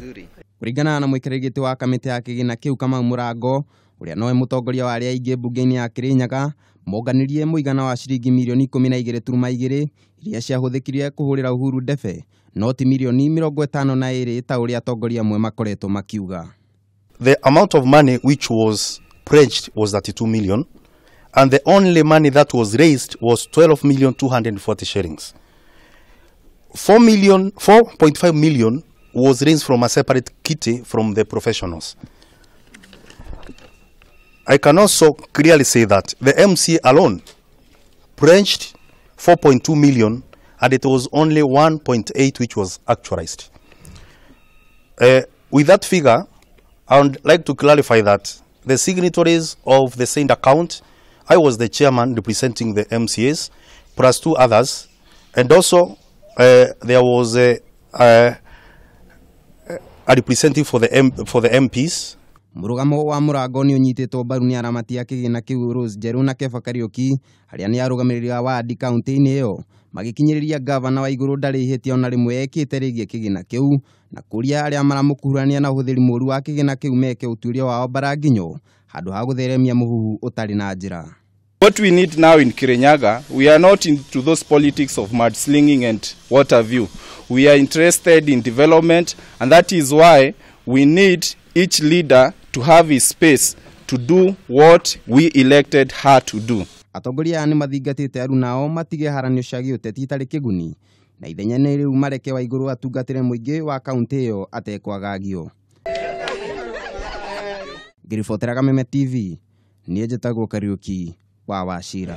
vizuri. Kuringana na mwikirigiti wa kamiti ya kigina kiu kama Murango uria noe mutongoria wa aria aingi mbunge-ini ya Kirinyaga monganirie muigana wa ciringi mirioni ikumi na igiri turuma igiri iria ciahuthikirie kuhurira Uhuru ndebe no ti mirioni mirongo itano na iri ta uria atongoria amwe makoretwo makiuga the amount of money which was pledged was 32 million and the only money that was raised was 12 million 240 shillings 4 million 4.5 million was rinsed from a separate kitty from the professionals. I can also clearly say that the MC alone pledged 4.2 million and it was only 1.8 which was actualized. Uh, with that figure, I would like to clarify that the signatories of the same account, I was the chairman representing the MCAs, plus two others, and also uh, there was a, a uh, representing for the, M, for the MPs murugamo wa murango ni unyitetwo mbaru ni aramati ya kigina kiu Rose Njeru na Keba Kariuki aria ni arugamiriri wa wadi kaunti-ini iyo magikinyiriria gavana wa iguru ndari hitia ona rimwe ekite rigie kigina kiu na kuria aria maramukuruhania na uhuthiri muru wa kigina kiu meke utuiria wao mbara nginyo handu ha gutheremia muhuhu utari na njira What we need now in Kirinyaga, we are not into those politics of mudslinging and water view. We are interested in development, and that is why we need each leader to have his space to do what we elected her to do. Atongoria aya nĩ mathingatĩte aruna ao matige haranio cia gĩũteti itarĩ kĩguni na ithenya nĩ rĩu mareke wa igũrũ atungatĩre mũingĩ wa kaũntĩ ĩyo atekwagagio ngĩriboteraga meme tv niĩ njĩtagwo Kariuki. Wawashira.